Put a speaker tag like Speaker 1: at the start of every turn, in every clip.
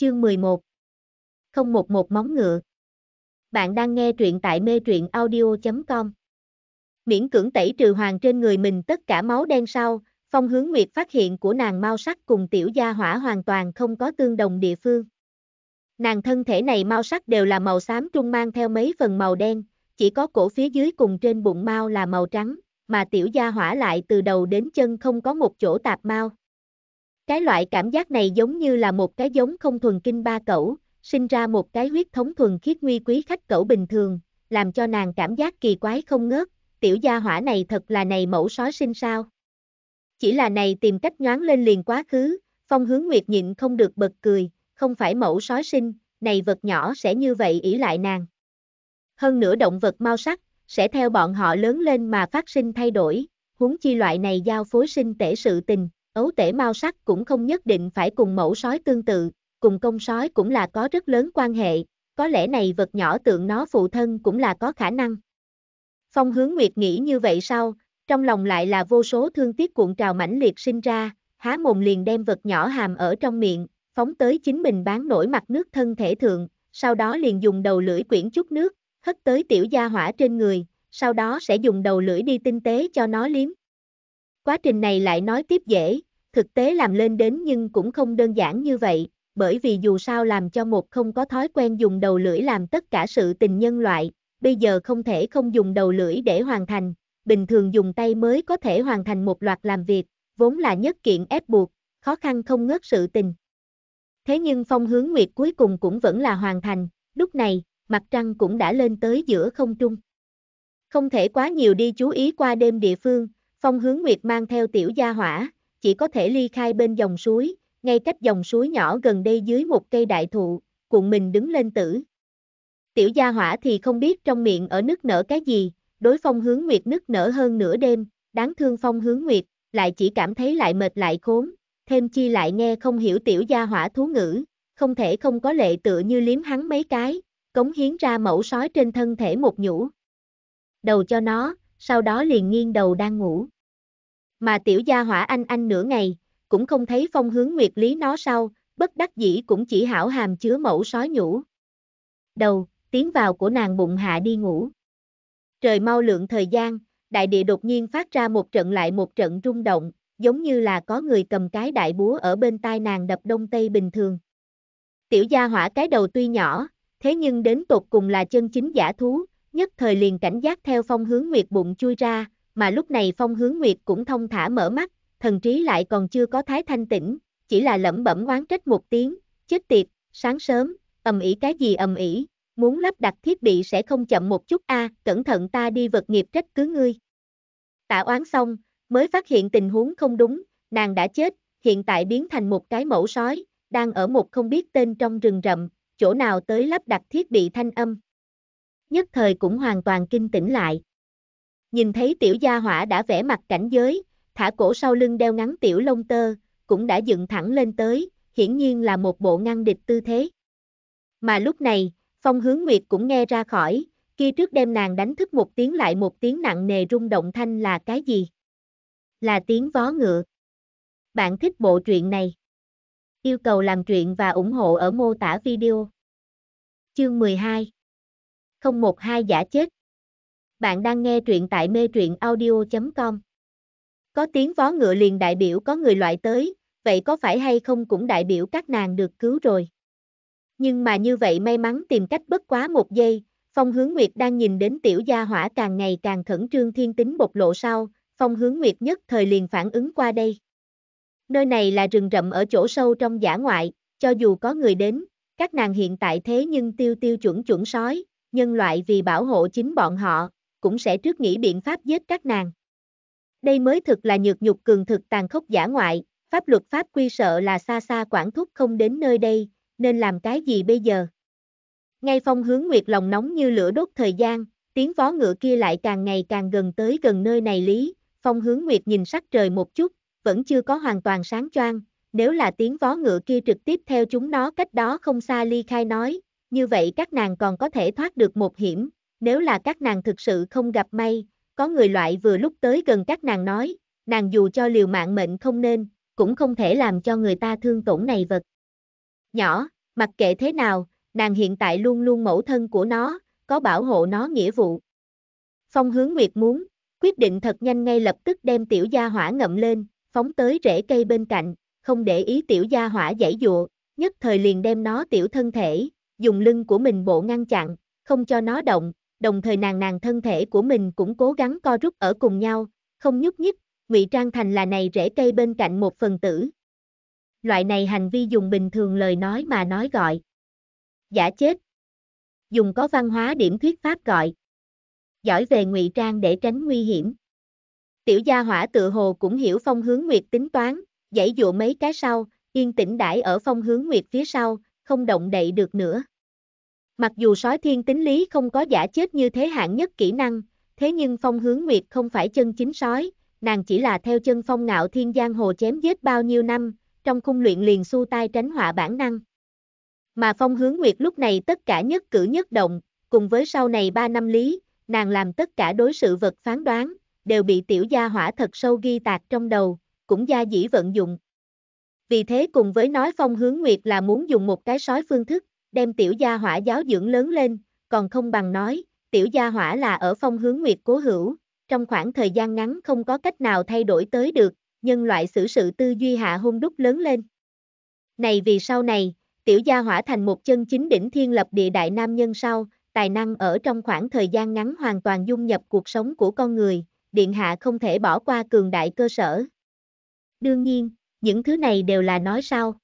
Speaker 1: Chương 11 011 móng ngựa Bạn đang nghe truyện tại mê truyện audio.com Miễn cưỡng tẩy trừ hoàng trên người mình tất cả máu đen sau, phong hướng nguyệt phát hiện của nàng mau sắc cùng tiểu gia hỏa hoàn toàn không có tương đồng địa phương. Nàng thân thể này mau sắc đều là màu xám trung mang theo mấy phần màu đen, chỉ có cổ phía dưới cùng trên bụng mau là màu trắng, mà tiểu gia hỏa lại từ đầu đến chân không có một chỗ tạp mau, cái loại cảm giác này giống như là một cái giống không thuần kinh ba cẩu, sinh ra một cái huyết thống thuần khiết nguy quý khách cẩu bình thường, làm cho nàng cảm giác kỳ quái không ngớt, tiểu gia hỏa này thật là này mẫu sói sinh sao. Chỉ là này tìm cách nhoáng lên liền quá khứ, phong hướng nguyệt nhịn không được bật cười, không phải mẫu sói sinh, này vật nhỏ sẽ như vậy ỷ lại nàng. Hơn nữa động vật mau sắc, sẽ theo bọn họ lớn lên mà phát sinh thay đổi, huống chi loại này giao phối sinh tể sự tình, ấu tể mau sắc cũng không nhất định phải cùng mẫu sói tương tự, cùng công sói cũng là có rất lớn quan hệ, có lẽ này vật nhỏ tượng nó phụ thân cũng là có khả năng. Phong hướng nguyệt nghĩ như vậy sau, trong lòng lại là vô số thương tiếc cuộn trào mãnh liệt sinh ra, há mồm liền đem vật nhỏ hàm ở trong miệng, phóng tới chính mình bán nổi mặt nước thân thể thượng, sau đó liền dùng đầu lưỡi quyển chút nước, hất tới tiểu gia hỏa trên người, sau đó sẽ dùng đầu lưỡi đi tinh tế cho nó liếm. Quá trình này lại nói tiếp dễ, thực tế làm lên đến nhưng cũng không đơn giản như vậy, bởi vì dù sao làm cho một không có thói quen dùng đầu lưỡi làm tất cả sự tình nhân loại, bây giờ không thể không dùng đầu lưỡi để hoàn thành, bình thường dùng tay mới có thể hoàn thành một loạt làm việc, vốn là nhất kiện ép buộc, khó khăn không ngớt sự tình. Thế nhưng phong hướng nguyệt cuối cùng cũng vẫn là hoàn thành, lúc này, mặt trăng cũng đã lên tới giữa không trung. Không thể quá nhiều đi chú ý qua đêm địa phương, phong hướng nguyệt mang theo tiểu gia hỏa, chỉ có thể ly khai bên dòng suối, ngay cách dòng suối nhỏ gần đây dưới một cây đại thụ, cuộn mình đứng lên tử. Tiểu gia hỏa thì không biết trong miệng ở nước nở cái gì, đối phong hướng nguyệt nức nở hơn nửa đêm, đáng thương phong hướng nguyệt, lại chỉ cảm thấy lại mệt lại khốn, thêm chi lại nghe không hiểu tiểu gia hỏa thú ngữ, không thể không có lệ tựa như liếm hắn mấy cái, cống hiến ra mẫu sói trên thân thể một nhũ. Đầu cho nó, sau đó liền nghiêng đầu đang ngủ mà tiểu gia hỏa anh anh nửa ngày, cũng không thấy phong hướng nguyệt lý nó sau, bất đắc dĩ cũng chỉ hảo hàm chứa mẫu sói nhũ. Đầu, tiến vào của nàng bụng hạ đi ngủ. Trời mau lượng thời gian, đại địa đột nhiên phát ra một trận lại một trận rung động, giống như là có người cầm cái đại búa ở bên tai nàng đập đông tây bình thường. Tiểu gia hỏa cái đầu tuy nhỏ, thế nhưng đến tột cùng là chân chính giả thú, nhất thời liền cảnh giác theo phong hướng nguyệt bụng chui ra, mà lúc này Phong Hướng Nguyệt cũng thông thả mở mắt, thần trí lại còn chưa có thái thanh tĩnh, chỉ là lẩm bẩm oán trách một tiếng, chết tiệt, sáng sớm, ầm ĩ cái gì ầm ĩ, muốn lắp đặt thiết bị sẽ không chậm một chút a, cẩn thận ta đi vật nghiệp trách cứ ngươi. Tạ oán xong, mới phát hiện tình huống không đúng, nàng đã chết, hiện tại biến thành một cái mẫu sói, đang ở một không biết tên trong rừng rậm, chỗ nào tới lắp đặt thiết bị thanh âm. Nhất thời cũng hoàn toàn kinh tỉnh lại. Nhìn thấy tiểu gia hỏa đã vẽ mặt cảnh giới, thả cổ sau lưng đeo ngắn tiểu lông tơ, cũng đã dựng thẳng lên tới, hiển nhiên là một bộ ngăn địch tư thế. Mà lúc này, Phong Hướng Nguyệt cũng nghe ra khỏi, kia trước đem nàng đánh thức một tiếng lại một tiếng nặng nề rung động thanh là cái gì? Là tiếng vó ngựa. Bạn thích bộ truyện này? Yêu cầu làm truyện và ủng hộ ở mô tả video. Chương 12 012 giả chết bạn đang nghe truyện tại mê truyện audio.com. Có tiếng vó ngựa liền đại biểu có người loại tới, vậy có phải hay không cũng đại biểu các nàng được cứu rồi. Nhưng mà như vậy may mắn tìm cách bất quá một giây, Phong Hướng Nguyệt đang nhìn đến tiểu gia hỏa càng ngày càng khẩn trương thiên tính bộc lộ sau, Phong Hướng Nguyệt nhất thời liền phản ứng qua đây. Nơi này là rừng rậm ở chỗ sâu trong giả ngoại, cho dù có người đến, các nàng hiện tại thế nhưng tiêu tiêu chuẩn chuẩn sói, nhân loại vì bảo hộ chính bọn họ, cũng sẽ trước nghĩ biện pháp giết các nàng. Đây mới thực là nhược nhục cường thực tàn khốc giả ngoại, pháp luật pháp quy sợ là xa xa quản thúc không đến nơi đây, nên làm cái gì bây giờ? Ngay phong hướng nguyệt lòng nóng như lửa đốt thời gian, tiếng vó ngựa kia lại càng ngày càng gần tới gần nơi này lý, phong hướng nguyệt nhìn sắc trời một chút, vẫn chưa có hoàn toàn sáng choang, nếu là tiếng vó ngựa kia trực tiếp theo chúng nó cách đó không xa ly khai nói, như vậy các nàng còn có thể thoát được một hiểm, nếu là các nàng thực sự không gặp may, có người loại vừa lúc tới gần các nàng nói, nàng dù cho liều mạng mệnh không nên, cũng không thể làm cho người ta thương tổn này vật. Nhỏ, mặc kệ thế nào, nàng hiện tại luôn luôn mẫu thân của nó, có bảo hộ nó nghĩa vụ. Phong hướng nguyệt muốn, quyết định thật nhanh ngay lập tức đem tiểu gia hỏa ngậm lên, phóng tới rễ cây bên cạnh, không để ý tiểu gia hỏa dãy dụa, nhất thời liền đem nó tiểu thân thể, dùng lưng của mình bộ ngăn chặn, không cho nó động, đồng thời nàng nàng thân thể của mình cũng cố gắng co rút ở cùng nhau, không nhúc nhích, ngụy trang thành là này rễ cây bên cạnh một phần tử. Loại này hành vi dùng bình thường lời nói mà nói gọi. Giả chết. Dùng có văn hóa điểm thuyết pháp gọi. Giỏi về ngụy trang để tránh nguy hiểm. Tiểu gia hỏa tự hồ cũng hiểu phong hướng nguyệt tính toán, dãy dụ mấy cái sau, yên tĩnh đãi ở phong hướng nguyệt phía sau, không động đậy được nữa. Mặc dù sói thiên tính lý không có giả chết như thế hạng nhất kỹ năng, thế nhưng phong hướng nguyệt không phải chân chính sói, nàng chỉ là theo chân phong ngạo thiên giang hồ chém giết bao nhiêu năm, trong khung luyện liền xu tai tránh họa bản năng. Mà phong hướng nguyệt lúc này tất cả nhất cử nhất động, cùng với sau này 3 năm lý, nàng làm tất cả đối sự vật phán đoán, đều bị tiểu gia hỏa thật sâu ghi tạc trong đầu, cũng gia dĩ vận dụng. Vì thế cùng với nói phong hướng nguyệt là muốn dùng một cái sói phương thức, đem tiểu gia hỏa giáo dưỡng lớn lên, còn không bằng nói, tiểu gia hỏa là ở phong hướng nguyệt cố hữu, trong khoảng thời gian ngắn không có cách nào thay đổi tới được, nhân loại xử sự tư duy hạ hôn đúc lớn lên. Này vì sau này, tiểu gia hỏa thành một chân chính đỉnh thiên lập địa đại nam nhân sau, tài năng ở trong khoảng thời gian ngắn hoàn toàn dung nhập cuộc sống của con người, điện hạ không thể bỏ qua cường đại cơ sở. Đương nhiên, những thứ này đều là nói sau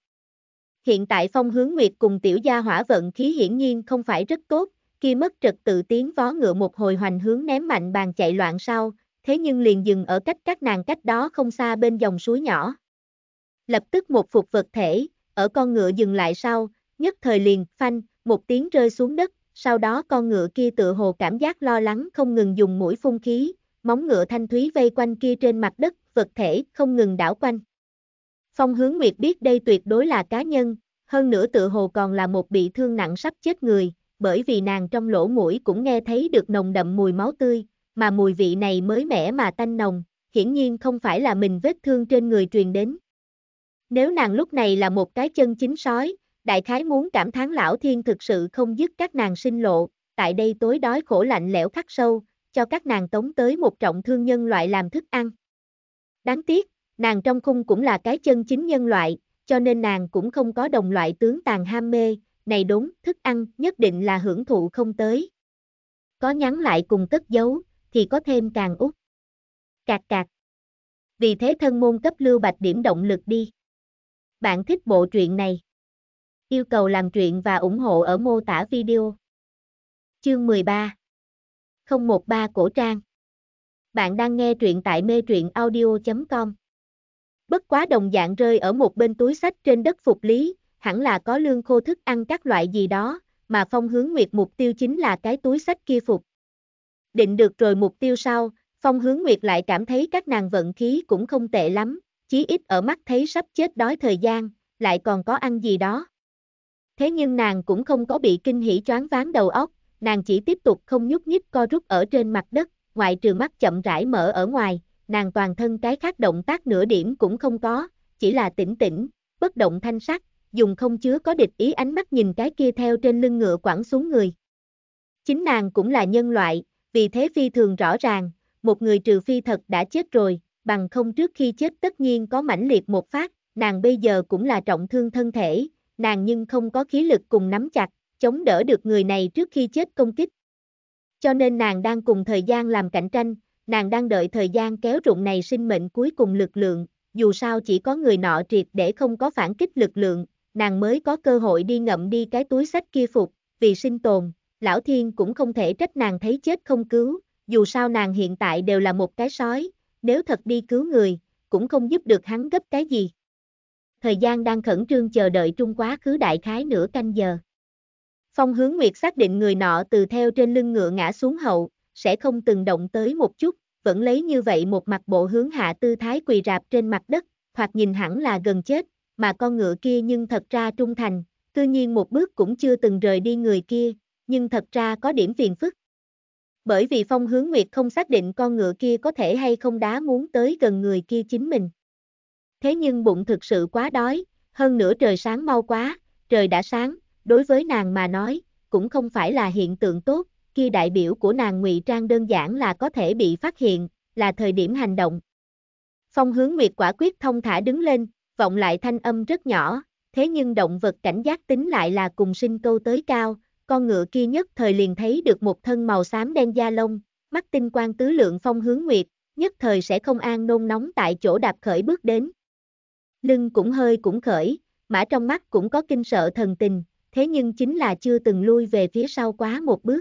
Speaker 1: hiện tại phong hướng nguyệt cùng tiểu gia hỏa vận khí hiển nhiên không phải rất tốt, khi mất trực tự tiến vó ngựa một hồi hoành hướng ném mạnh bàn chạy loạn sau, thế nhưng liền dừng ở cách các nàng cách đó không xa bên dòng suối nhỏ. Lập tức một phục vật thể, ở con ngựa dừng lại sau, nhất thời liền, phanh, một tiếng rơi xuống đất, sau đó con ngựa kia tự hồ cảm giác lo lắng không ngừng dùng mũi phun khí, móng ngựa thanh thúy vây quanh kia trên mặt đất, vật thể không ngừng đảo quanh. Phong hướng Nguyệt biết đây tuyệt đối là cá nhân, hơn nữa tự hồ còn là một bị thương nặng sắp chết người, bởi vì nàng trong lỗ mũi cũng nghe thấy được nồng đậm mùi máu tươi, mà mùi vị này mới mẻ mà tanh nồng, hiển nhiên không phải là mình vết thương trên người truyền đến. Nếu nàng lúc này là một cái chân chính sói, đại khái muốn cảm thán lão thiên thực sự không dứt các nàng sinh lộ, tại đây tối đói khổ lạnh lẽo khắc sâu, cho các nàng tống tới một trọng thương nhân loại làm thức ăn. Đáng tiếc, Nàng trong khung cũng là cái chân chính nhân loại, cho nên nàng cũng không có đồng loại tướng tàn ham mê, này đúng, thức ăn nhất định là hưởng thụ không tới. Có nhắn lại cùng cất giấu, thì có thêm càng út. Cạc cạc. Vì thế thân môn cấp lưu bạch điểm động lực đi. Bạn thích bộ truyện này. Yêu cầu làm truyện và ủng hộ ở mô tả video. Chương 13 013 Cổ Trang Bạn đang nghe truyện tại mê truyện audio.com Bất quá đồng dạng rơi ở một bên túi sách trên đất phục lý, hẳn là có lương khô thức ăn các loại gì đó, mà Phong Hướng Nguyệt mục tiêu chính là cái túi sách kia phục. Định được rồi mục tiêu sau, Phong Hướng Nguyệt lại cảm thấy các nàng vận khí cũng không tệ lắm, chí ít ở mắt thấy sắp chết đói thời gian, lại còn có ăn gì đó. Thế nhưng nàng cũng không có bị kinh hỉ choáng váng đầu óc, nàng chỉ tiếp tục không nhúc nhích co rút ở trên mặt đất, ngoại trừ mắt chậm rãi mở ở ngoài, nàng toàn thân cái khác động tác nửa điểm cũng không có, chỉ là tỉnh tỉnh, bất động thanh sắc, dùng không chứa có địch ý ánh mắt nhìn cái kia theo trên lưng ngựa quẳng xuống người. Chính nàng cũng là nhân loại, vì thế phi thường rõ ràng, một người trừ phi thật đã chết rồi, bằng không trước khi chết tất nhiên có mãnh liệt một phát, nàng bây giờ cũng là trọng thương thân thể, nàng nhưng không có khí lực cùng nắm chặt, chống đỡ được người này trước khi chết công kích. Cho nên nàng đang cùng thời gian làm cạnh tranh, nàng đang đợi thời gian kéo rụng này sinh mệnh cuối cùng lực lượng, dù sao chỉ có người nọ triệt để không có phản kích lực lượng, nàng mới có cơ hội đi ngậm đi cái túi sách kia phục, vì sinh tồn, lão thiên cũng không thể trách nàng thấy chết không cứu, dù sao nàng hiện tại đều là một cái sói, nếu thật đi cứu người, cũng không giúp được hắn gấp cái gì. Thời gian đang khẩn trương chờ đợi trung quá khứ đại khái nửa canh giờ. Phong hướng Nguyệt xác định người nọ từ theo trên lưng ngựa ngã xuống hậu, sẽ không từng động tới một chút, vẫn lấy như vậy một mặt bộ hướng hạ tư thái quỳ rạp trên mặt đất, hoặc nhìn hẳn là gần chết, mà con ngựa kia nhưng thật ra trung thành, cư nhiên một bước cũng chưa từng rời đi người kia, nhưng thật ra có điểm phiền phức. Bởi vì Phong Hướng Nguyệt không xác định con ngựa kia có thể hay không đá muốn tới gần người kia chính mình. Thế nhưng bụng thực sự quá đói, hơn nữa trời sáng mau quá, trời đã sáng, đối với nàng mà nói, cũng không phải là hiện tượng tốt, kia đại biểu của nàng ngụy trang đơn giản là có thể bị phát hiện, là thời điểm hành động. Phong hướng nguyệt quả quyết thông thả đứng lên, vọng lại thanh âm rất nhỏ, thế nhưng động vật cảnh giác tính lại là cùng sinh câu tới cao, con ngựa kia nhất thời liền thấy được một thân màu xám đen da lông, mắt tinh quang tứ lượng phong hướng nguyệt, nhất thời sẽ không an nôn nóng tại chỗ đạp khởi bước đến. Lưng cũng hơi cũng khởi, mã trong mắt cũng có kinh sợ thần tình, thế nhưng chính là chưa từng lui về phía sau quá một bước.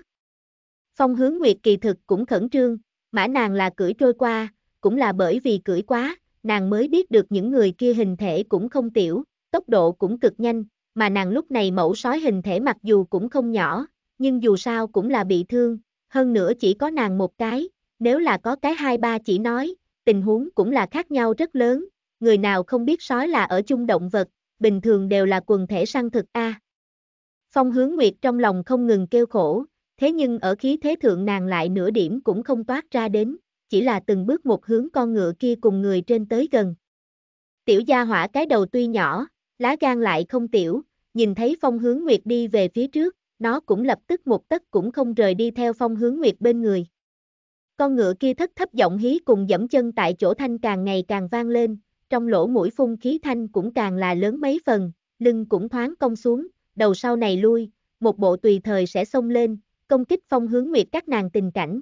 Speaker 1: Phong hướng nguyệt kỳ thực cũng khẩn trương, mã nàng là cưỡi trôi qua, cũng là bởi vì cưỡi quá, nàng mới biết được những người kia hình thể cũng không tiểu, tốc độ cũng cực nhanh, mà nàng lúc này mẫu sói hình thể mặc dù cũng không nhỏ, nhưng dù sao cũng là bị thương, hơn nữa chỉ có nàng một cái, nếu là có cái hai ba chỉ nói, tình huống cũng là khác nhau rất lớn, người nào không biết sói là ở chung động vật, bình thường đều là quần thể săn thực A. Phong hướng nguyệt trong lòng không ngừng kêu khổ, Thế nhưng ở khí thế thượng nàng lại nửa điểm cũng không toát ra đến, chỉ là từng bước một hướng con ngựa kia cùng người trên tới gần. Tiểu gia hỏa cái đầu tuy nhỏ, lá gan lại không tiểu, nhìn thấy phong hướng nguyệt đi về phía trước, nó cũng lập tức một tấc cũng không rời đi theo phong hướng nguyệt bên người. Con ngựa kia thất thấp giọng hí cùng dẫm chân tại chỗ thanh càng ngày càng vang lên, trong lỗ mũi phun khí thanh cũng càng là lớn mấy phần, lưng cũng thoáng cong xuống, đầu sau này lui, một bộ tùy thời sẽ xông lên, công kích phong hướng nguyệt các nàng tình cảnh.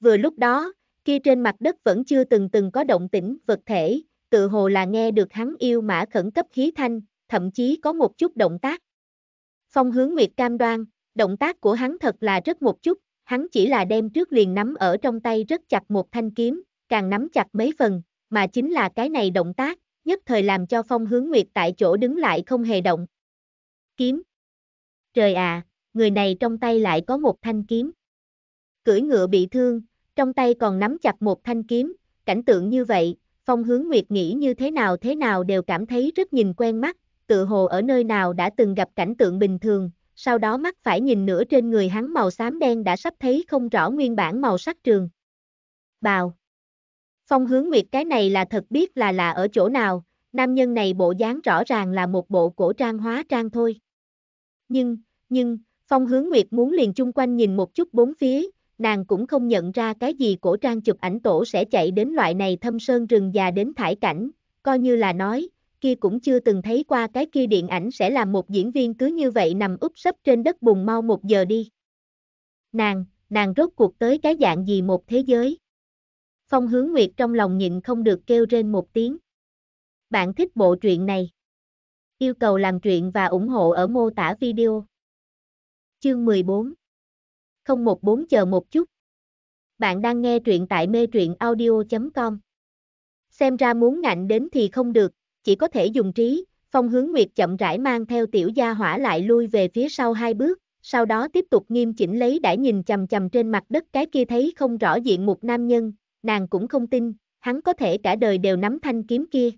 Speaker 1: Vừa lúc đó, kia trên mặt đất vẫn chưa từng từng có động tĩnh vật thể, tự hồ là nghe được hắn yêu mã khẩn cấp khí thanh, thậm chí có một chút động tác. Phong hướng nguyệt cam đoan, động tác của hắn thật là rất một chút, hắn chỉ là đem trước liền nắm ở trong tay rất chặt một thanh kiếm, càng nắm chặt mấy phần, mà chính là cái này động tác, nhất thời làm cho phong hướng nguyệt tại chỗ đứng lại không hề động. Kiếm. Trời à, người này trong tay lại có một thanh kiếm. Cưỡi ngựa bị thương, trong tay còn nắm chặt một thanh kiếm, cảnh tượng như vậy, Phong Hướng Nguyệt nghĩ như thế nào thế nào đều cảm thấy rất nhìn quen mắt, tự hồ ở nơi nào đã từng gặp cảnh tượng bình thường, sau đó mắt phải nhìn nữa trên người hắn màu xám đen đã sắp thấy không rõ nguyên bản màu sắc trường. Bào. Phong Hướng Nguyệt cái này là thật biết là lạ ở chỗ nào, nam nhân này bộ dáng rõ ràng là một bộ cổ trang hóa trang thôi. Nhưng, nhưng, Phong hướng nguyệt muốn liền chung quanh nhìn một chút bốn phía, nàng cũng không nhận ra cái gì cổ trang chụp ảnh tổ sẽ chạy đến loại này thâm sơn rừng già đến thải cảnh, coi như là nói, kia cũng chưa từng thấy qua cái kia điện ảnh sẽ làm một diễn viên cứ như vậy nằm úp sấp trên đất bùn mau một giờ đi. Nàng, nàng rốt cuộc tới cái dạng gì một thế giới. Phong hướng nguyệt trong lòng nhịn không được kêu trên một tiếng. Bạn thích bộ truyện này? Yêu cầu làm truyện và ủng hộ ở mô tả video. Chương 14 014 chờ một chút. Bạn đang nghe truyện tại mê truyện audio.com. Xem ra muốn ngạnh đến thì không được, chỉ có thể dùng trí, phong hướng nguyệt chậm rãi mang theo tiểu gia hỏa lại lui về phía sau hai bước, sau đó tiếp tục nghiêm chỉnh lấy đã nhìn chầm chầm trên mặt đất cái kia thấy không rõ diện một nam nhân, nàng cũng không tin, hắn có thể cả đời đều nắm thanh kiếm kia.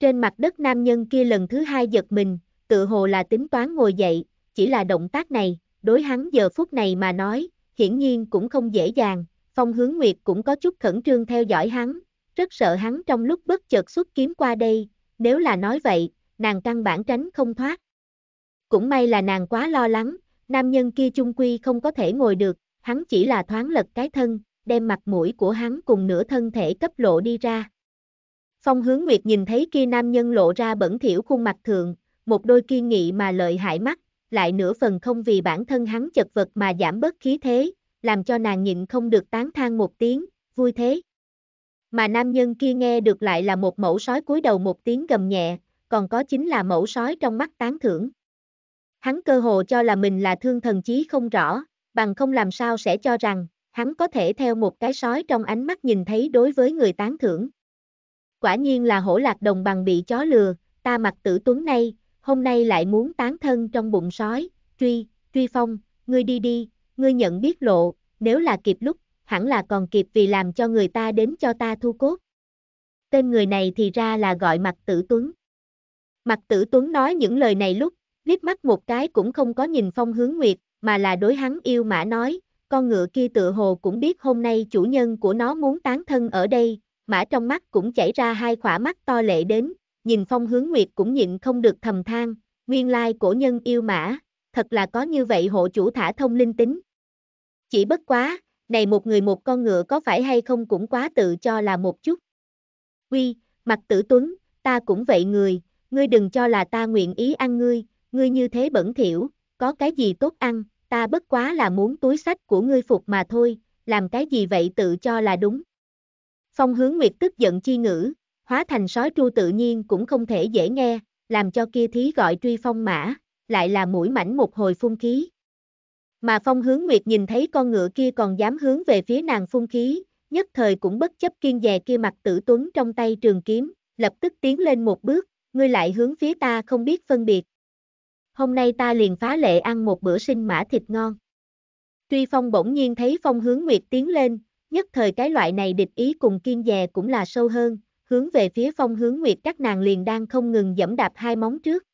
Speaker 1: Trên mặt đất nam nhân kia lần thứ hai giật mình, tự hồ là tính toán ngồi dậy, chỉ là động tác này, đối hắn giờ phút này mà nói, hiển nhiên cũng không dễ dàng, Phong Hướng Nguyệt cũng có chút khẩn trương theo dõi hắn, rất sợ hắn trong lúc bất chợt xuất kiếm qua đây, nếu là nói vậy, nàng căn bản tránh không thoát. Cũng may là nàng quá lo lắng, nam nhân kia chung quy không có thể ngồi được, hắn chỉ là thoáng lật cái thân, đem mặt mũi của hắn cùng nửa thân thể cấp lộ đi ra. Phong Hướng Nguyệt nhìn thấy kia nam nhân lộ ra bẩn thỉu khuôn mặt thường, một đôi kiên nghị mà lợi hại mắt, lại nửa phần không vì bản thân hắn chật vật mà giảm bớt khí thế, làm cho nàng nhịn không được tán thang một tiếng, vui thế. Mà nam nhân kia nghe được lại là một mẫu sói cúi đầu một tiếng gầm nhẹ, còn có chính là mẫu sói trong mắt tán thưởng. Hắn cơ hồ cho là mình là thương thần chí không rõ, bằng không làm sao sẽ cho rằng, hắn có thể theo một cái sói trong ánh mắt nhìn thấy đối với người tán thưởng. Quả nhiên là hổ lạc đồng bằng bị chó lừa, ta mặc tử tuấn nay, hôm nay lại muốn tán thân trong bụng sói, truy, truy phong, ngươi đi đi, ngươi nhận biết lộ, nếu là kịp lúc, hẳn là còn kịp vì làm cho người ta đến cho ta thu cốt. Tên người này thì ra là gọi mặt tử Tuấn. Mặt tử Tuấn nói những lời này lúc, liếc mắt một cái cũng không có nhìn phong hướng nguyệt, mà là đối hắn yêu mã nói, con ngựa kia tự hồ cũng biết hôm nay chủ nhân của nó muốn tán thân ở đây, mã trong mắt cũng chảy ra hai khỏa mắt to lệ đến, nhìn phong hướng nguyệt cũng nhịn không được thầm than, nguyên lai cổ nhân yêu mã, thật là có như vậy hộ chủ thả thông linh tính. Chỉ bất quá, này một người một con ngựa có phải hay không cũng quá tự cho là một chút. Quy, mặt tử tuấn, ta cũng vậy người, ngươi đừng cho là ta nguyện ý ăn ngươi, ngươi như thế bẩn thỉu, có cái gì tốt ăn, ta bất quá là muốn túi sách của ngươi phục mà thôi, làm cái gì vậy tự cho là đúng. Phong hướng nguyệt tức giận chi ngữ, hóa thành sói tru tự nhiên cũng không thể dễ nghe, làm cho kia thí gọi truy phong mã, lại là mũi mảnh một hồi phun khí. Mà phong hướng nguyệt nhìn thấy con ngựa kia còn dám hướng về phía nàng phun khí, nhất thời cũng bất chấp kiên dè kia mặt tử tuấn trong tay trường kiếm, lập tức tiến lên một bước, ngươi lại hướng phía ta không biết phân biệt. Hôm nay ta liền phá lệ ăn một bữa sinh mã thịt ngon. Truy Phong bỗng nhiên thấy Phong hướng Nguyệt tiến lên, nhất thời cái loại này địch ý cùng kiên dè cũng là sâu hơn, hướng về phía phong hướng nguyệt các nàng liền đang không ngừng dẫm đạp hai móng trước.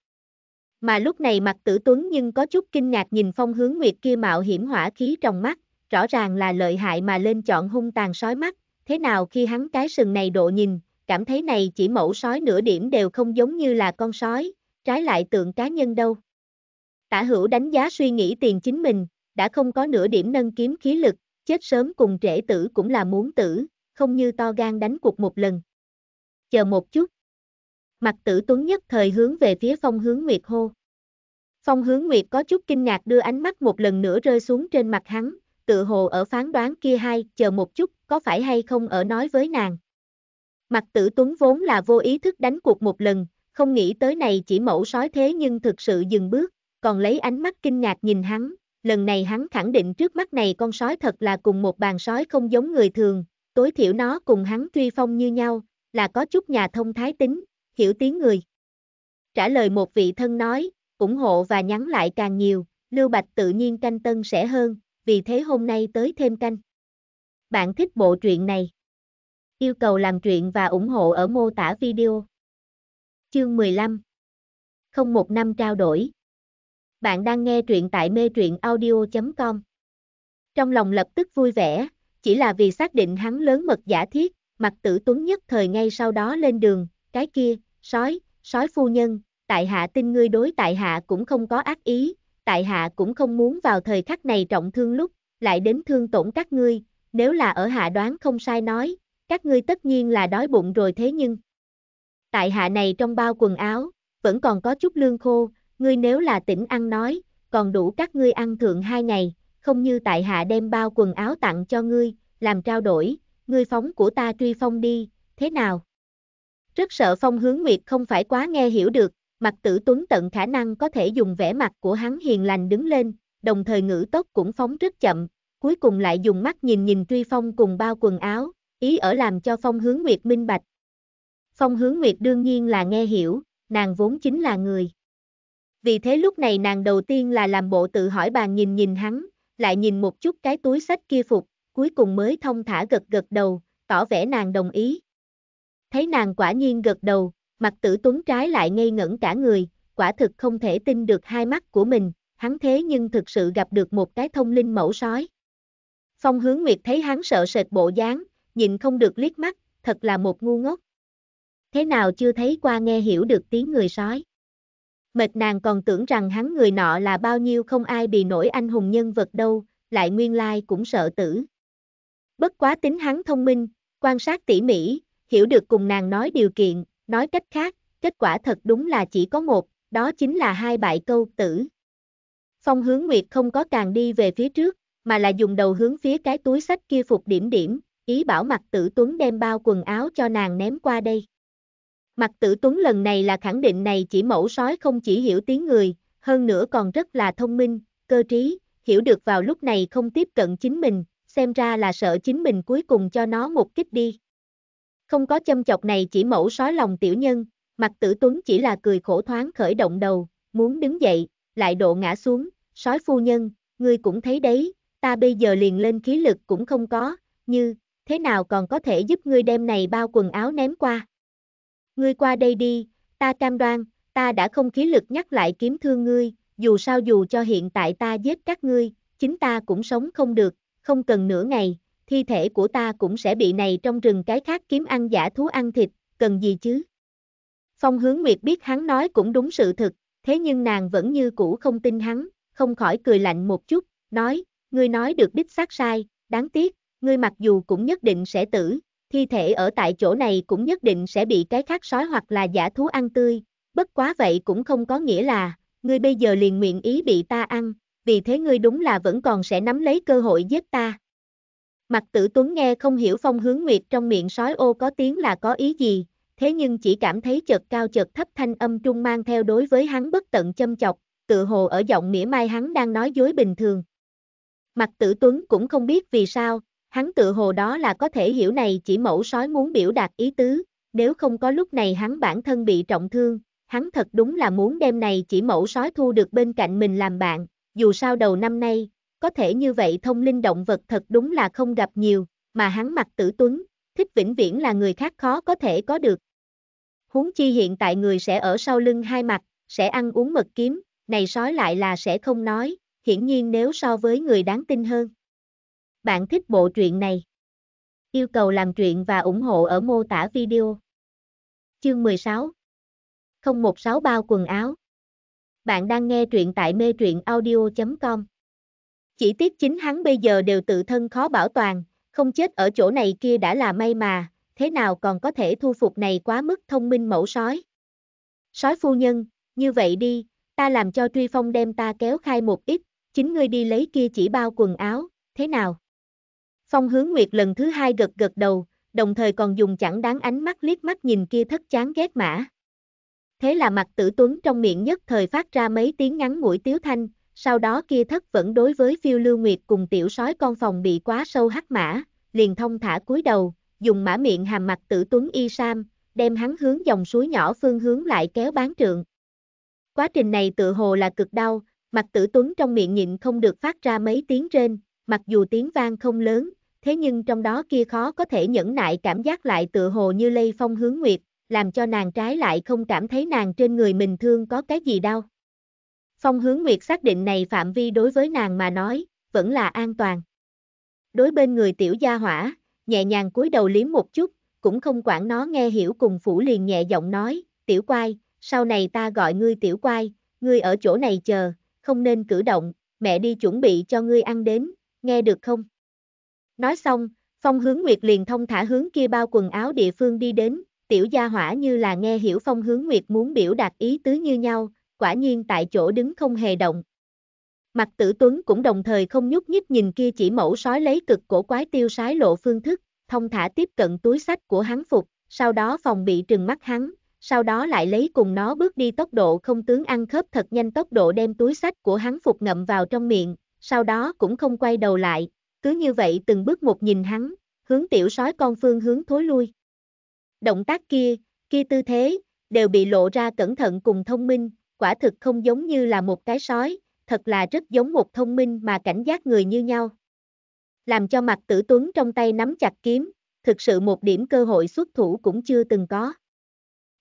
Speaker 1: Mà lúc này mặt tử tuấn nhưng có chút kinh ngạc nhìn phong hướng nguyệt kia mạo hiểm hỏa khí trong mắt, rõ ràng là lợi hại mà lên chọn hung tàn sói mắt, thế nào khi hắn cái sừng này độ nhìn, cảm thấy này chỉ mẫu sói nửa điểm đều không giống như là con sói, trái lại tượng cá nhân đâu. Tả hữu đánh giá suy nghĩ tiền chính mình, đã không có nửa điểm nâng kiếm khí lực, chết sớm cùng trễ tử cũng là muốn tử, không như to gan đánh cuộc một lần chờ một chút. Mặt tử tuấn nhất thời hướng về phía phong hướng nguyệt hô. Phong hướng nguyệt có chút kinh ngạc đưa ánh mắt một lần nữa rơi xuống trên mặt hắn, tự hồ ở phán đoán kia hai, chờ một chút, có phải hay không ở nói với nàng. Mặt tử tuấn vốn là vô ý thức đánh cuộc một lần, không nghĩ tới này chỉ mẫu sói thế nhưng thực sự dừng bước, còn lấy ánh mắt kinh ngạc nhìn hắn, lần này hắn khẳng định trước mắt này con sói thật là cùng một bàn sói không giống người thường, tối thiểu nó cùng hắn truy phong như nhau, là có chút nhà thông thái tính, hiểu tiếng người. Trả lời một vị thân nói, ủng hộ và nhắn lại càng nhiều, Lưu Bạch tự nhiên canh tân sẽ hơn, vì thế hôm nay tới thêm canh. Bạn thích bộ truyện này? Yêu cầu làm truyện và ủng hộ ở mô tả video. Chương 15 Không một năm trao đổi Bạn đang nghe truyện tại mê truyện audio.com Trong lòng lập tức vui vẻ, chỉ là vì xác định hắn lớn mật giả thiết, mặt tử tuấn nhất thời ngay sau đó lên đường, cái kia, sói, sói phu nhân, tại hạ tin ngươi đối tại hạ cũng không có ác ý, tại hạ cũng không muốn vào thời khắc này trọng thương lúc, lại đến thương tổn các ngươi, nếu là ở hạ đoán không sai nói, các ngươi tất nhiên là đói bụng rồi thế nhưng. Tại hạ này trong bao quần áo, vẫn còn có chút lương khô, ngươi nếu là tỉnh ăn nói, còn đủ các ngươi ăn thượng hai ngày, không như tại hạ đem bao quần áo tặng cho ngươi, làm trao đổi, ngươi phóng của ta truy phong đi, thế nào? Rất sợ phong hướng nguyệt không phải quá nghe hiểu được, mặt tử tuấn tận khả năng có thể dùng vẻ mặt của hắn hiền lành đứng lên, đồng thời ngữ tốc cũng phóng rất chậm, cuối cùng lại dùng mắt nhìn nhìn truy phong cùng bao quần áo, ý ở làm cho phong hướng nguyệt minh bạch. Phong hướng nguyệt đương nhiên là nghe hiểu, nàng vốn chính là người. Vì thế lúc này nàng đầu tiên là làm bộ tự hỏi bàn nhìn nhìn hắn, lại nhìn một chút cái túi sách kia phục, cuối cùng mới thông thả gật gật đầu, tỏ vẻ nàng đồng ý. Thấy nàng quả nhiên gật đầu, mặt tử tuấn trái lại ngây ngẩn cả người, quả thực không thể tin được hai mắt của mình, hắn thế nhưng thực sự gặp được một cái thông linh mẫu sói. Phong hướng nguyệt thấy hắn sợ sệt bộ dáng, nhìn không được liếc mắt, thật là một ngu ngốc. Thế nào chưa thấy qua nghe hiểu được tiếng người sói. Mệt nàng còn tưởng rằng hắn người nọ là bao nhiêu không ai bị nổi anh hùng nhân vật đâu, lại nguyên lai cũng sợ tử. Bất quá tính hắn thông minh, quan sát tỉ mỉ, hiểu được cùng nàng nói điều kiện, nói cách khác, kết quả thật đúng là chỉ có một, đó chính là hai bại câu tử. Phong hướng nguyệt không có càng đi về phía trước, mà là dùng đầu hướng phía cái túi sách kia phục điểm điểm, ý bảo mặt tử tuấn đem bao quần áo cho nàng ném qua đây. Mặt tử tuấn lần này là khẳng định này chỉ mẫu sói không chỉ hiểu tiếng người, hơn nữa còn rất là thông minh, cơ trí, hiểu được vào lúc này không tiếp cận chính mình, xem ra là sợ chính mình cuối cùng cho nó một kích đi. Không có châm chọc này chỉ mẫu sói lòng tiểu nhân, mặt tử tuấn chỉ là cười khổ thoáng khởi động đầu, muốn đứng dậy, lại độ ngã xuống, sói phu nhân, ngươi cũng thấy đấy, ta bây giờ liền lên khí lực cũng không có, như, thế nào còn có thể giúp ngươi đem này bao quần áo ném qua. Ngươi qua đây đi, ta cam đoan, ta đã không khí lực nhắc lại kiếm thương ngươi, dù sao dù cho hiện tại ta giết các ngươi, chính ta cũng sống không được, không cần nửa ngày, thi thể của ta cũng sẽ bị này trong rừng cái khác kiếm ăn giả thú ăn thịt, cần gì chứ? Phong hướng Nguyệt biết hắn nói cũng đúng sự thực, thế nhưng nàng vẫn như cũ không tin hắn, không khỏi cười lạnh một chút, nói, ngươi nói được đích xác sai, đáng tiếc, ngươi mặc dù cũng nhất định sẽ tử, thi thể ở tại chỗ này cũng nhất định sẽ bị cái khác sói hoặc là giả thú ăn tươi, bất quá vậy cũng không có nghĩa là, ngươi bây giờ liền nguyện ý bị ta ăn, vì thế ngươi đúng là vẫn còn sẽ nắm lấy cơ hội giết ta. Mặt tử tuấn nghe không hiểu phong hướng nguyệt trong miệng sói ô có tiếng là có ý gì, thế nhưng chỉ cảm thấy chợt cao chợt thấp thanh âm trung mang theo đối với hắn bất tận châm chọc, tự hồ ở giọng mỉa mai hắn đang nói dối bình thường. Mặt tử tuấn cũng không biết vì sao, hắn tự hồ đó là có thể hiểu này chỉ mẫu sói muốn biểu đạt ý tứ, nếu không có lúc này hắn bản thân bị trọng thương, hắn thật đúng là muốn đem này chỉ mẫu sói thu được bên cạnh mình làm bạn, dù sao đầu năm nay, có thể như vậy thông linh động vật thật đúng là không gặp nhiều, mà hắn mặt tử tuấn, thích vĩnh viễn là người khác khó có thể có được. Huống chi hiện tại người sẽ ở sau lưng hai mặt, sẽ ăn uống mật kiếm, này sói lại là sẽ không nói, hiển nhiên nếu so với người đáng tin hơn. Bạn thích bộ truyện này? Yêu cầu làm truyện và ủng hộ ở mô tả video. Chương 16 016 bao quần áo bạn đang nghe truyện tại mê truyện audio.com. Chỉ tiếc chính hắn bây giờ đều tự thân khó bảo toàn, không chết ở chỗ này kia đã là may mà, thế nào còn có thể thu phục này quá mức thông minh mẫu sói. Sói phu nhân, như vậy đi, ta làm cho Truy Phong đem ta kéo khai một ít, chính ngươi đi lấy kia chỉ bao quần áo, thế nào? Phong hướng nguyệt lần thứ hai gật gật đầu, đồng thời còn dùng chẳng đáng ánh mắt liếc mắt nhìn kia thất chán ghét mã. Thế là mặt tử tuấn trong miệng nhất thời phát ra mấy tiếng ngắn mũi tiếu thanh, sau đó kia thất vẫn đối với phiêu lưu nguyệt cùng tiểu sói con phòng bị quá sâu hắc mã, liền thông thả cúi đầu, dùng mã miệng hàm mặt tử tuấn y sam, đem hắn hướng dòng suối nhỏ phương hướng lại kéo bán trượng. Quá trình này tự hồ là cực đau, mặt tử tuấn trong miệng nhịn không được phát ra mấy tiếng trên, mặc dù tiếng vang không lớn, thế nhưng trong đó kia khó có thể nhẫn nại cảm giác lại tự hồ như lây phong hướng nguyệt, làm cho nàng trái lại không cảm thấy nàng trên người mình thương có cái gì đau. Phong hướng nguyệt xác định này phạm vi đối với nàng mà nói, vẫn là an toàn. Đối bên người tiểu gia hỏa, nhẹ nhàng cúi đầu liếm một chút, cũng không quản nó nghe hiểu cùng phủ liền nhẹ giọng nói, tiểu quai, sau này ta gọi ngươi tiểu quai, ngươi ở chỗ này chờ, không nên cử động, mẹ đi chuẩn bị cho ngươi ăn đến, nghe được không? Nói xong, Phong hướng Nguyệt liền thông thả hướng kia bao quần áo địa phương đi đến, tiểu gia hỏa như là nghe hiểu phong hướng nguyệt muốn biểu đạt ý tứ như nhau, quả nhiên tại chỗ đứng không hề động. Mặt tử tuấn cũng đồng thời không nhúc nhích nhìn kia chỉ mẫu sói lấy cực cổ quái tiêu sái lộ phương thức, thông thả tiếp cận túi sách của hắn phục, sau đó phòng bị trừng mắt hắn, sau đó lại lấy cùng nó bước đi tốc độ không tướng ăn khớp thật nhanh tốc độ đem túi sách của hắn phục ngậm vào trong miệng, sau đó cũng không quay đầu lại, cứ như vậy từng bước một nhìn hắn, hướng tiểu sói con phương hướng thối lui. Động tác kia, kia tư thế, đều bị lộ ra cẩn thận cùng thông minh, quả thực không giống như là một cái sói, thật là rất giống một thông minh mà cảnh giác người như nhau. Làm cho mặt tử tuấn trong tay nắm chặt kiếm, thực sự một điểm cơ hội xuất thủ cũng chưa từng có.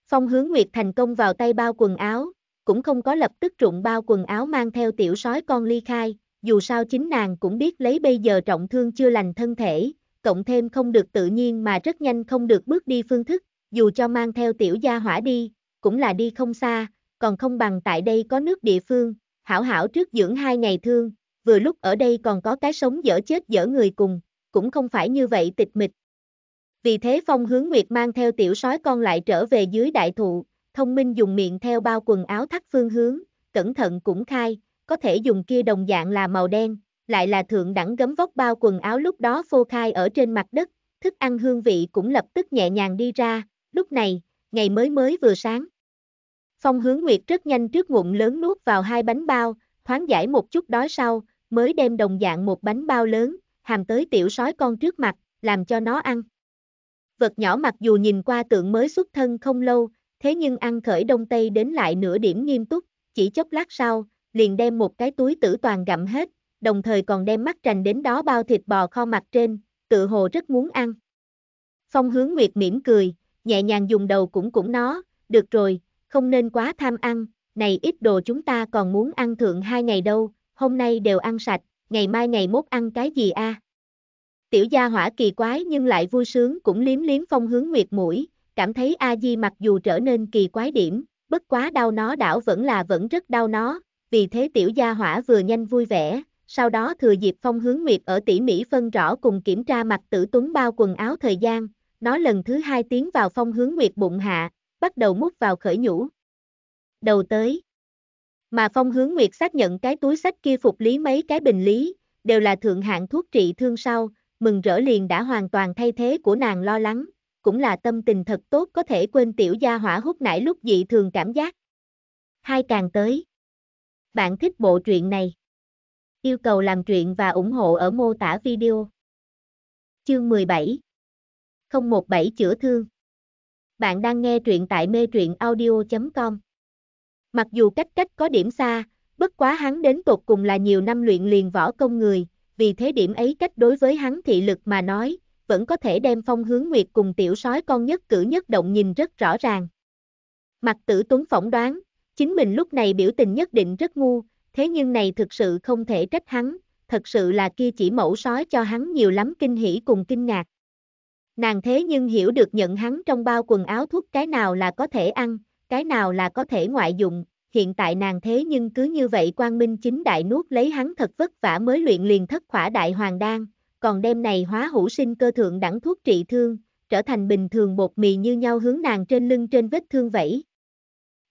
Speaker 1: Phong hướng nguyệt thành công vào tay bao quần áo, cũng không có lập tức trụng bao quần áo mang theo tiểu sói con ly khai, dù sao chính nàng cũng biết lấy bây giờ trọng thương chưa lành thân thể, cộng thêm không được tự nhiên mà rất nhanh không được bước đi phương thức, dù cho mang theo tiểu gia hỏa đi, cũng là đi không xa, còn không bằng tại đây có nước địa phương, hảo hảo trước dưỡng hai ngày thương, vừa lúc ở đây còn có cái sống dở chết dở người cùng, cũng không phải như vậy tịch mịch. Vì thế Phong Hướng Nguyệt mang theo tiểu sói con lại trở về dưới đại thụ, thông minh dùng miệng theo bao quần áo thắt phương hướng, cẩn thận cũng khai, có thể dùng kia đồng dạng là màu đen, lại là thượng đẳng gấm vóc bao quần áo lúc đó phô khai ở trên mặt đất, thức ăn hương vị cũng lập tức nhẹ nhàng đi ra, lúc này, ngày mới mới vừa sáng. Phong hướng nguyệt rất nhanh trước ngụm lớn nuốt vào hai bánh bao, thoáng giải một chút đói sau, mới đem đồng dạng một bánh bao lớn, hàm tới tiểu sói con trước mặt, làm cho nó ăn. Vật nhỏ mặc dù nhìn qua tượng mới xuất thân không lâu, thế nhưng ăn khởi đông tây đến lại nửa điểm nghiêm túc, chỉ chốc lát sau, liền đem một cái túi tử toàn gặm hết, đồng thời còn đem mắt trành đến đó bao thịt bò kho mặt trên, tự hồ rất muốn ăn. Phong hướng Nguyệt mỉm cười, nhẹ nhàng dùng đầu cũng cũng nó, được rồi, không nên quá tham ăn, này ít đồ chúng ta còn muốn ăn thượng hai ngày đâu, hôm nay đều ăn sạch, ngày mai ngày mốt ăn cái gì a? À? Tiểu gia hỏa kỳ quái nhưng lại vui sướng cũng liếm liếm phong hướng Nguyệt mũi, cảm thấy A-di mặc dù trở nên kỳ quái điểm, bất quá đau nó đảo vẫn là vẫn rất đau nó, vì thế tiểu gia hỏa vừa nhanh vui vẻ, sau đó thừa dịp Phong Hướng Nguyệt ở tỉ mỉ phân rõ cùng kiểm tra mặt tử tuấn bao quần áo thời gian, nó lần thứ hai tiến vào Phong Hướng Nguyệt bụng hạ, bắt đầu mút vào khởi nhũ. Đầu tới. Mà Phong Hướng Nguyệt xác nhận cái túi sách kia phục lý mấy cái bình lý, đều là thượng hạng thuốc trị thương sau, mừng rỡ liền đã hoàn toàn thay thế của nàng lo lắng, cũng là tâm tình thật tốt có thể quên tiểu gia hỏa hút nải lúc dị thường cảm giác. Hai càng tới. Bạn thích bộ truyện này. Yêu cầu làm truyện và ủng hộ ở mô tả video. Chương 17 017 chữa thương Bạn đang nghe truyện tại mê truyện audio.com Mặc dù cách cách có điểm xa, bất quá hắn đến tột cùng là nhiều năm luyện liền võ công người, vì thế điểm ấy cách đối với hắn thị lực mà nói, vẫn có thể đem phong hướng nguyệt cùng tiểu sói con nhất cử nhất động nhìn rất rõ ràng. Mặt tử tuấn phỏng đoán, chính mình lúc này biểu tình nhất định rất ngu, thế nhưng này thực sự không thể trách hắn, thật sự là kia chỉ mẫu sói cho hắn nhiều lắm kinh hỉ cùng kinh ngạc. Nàng thế nhưng hiểu được nhận hắn trong bao quần áo thuốc cái nào là có thể ăn, cái nào là có thể ngoại dụng, hiện tại nàng thế nhưng cứ như vậy quang minh chính đại nuốt lấy hắn thật vất vả mới luyện liền thất khỏa đại hoàng đan, còn đêm này hóa hữu sinh cơ thượng đẳng thuốc trị thương, trở thành bình thường bột mì như nhau hướng nàng trên lưng trên vết thương vẫy.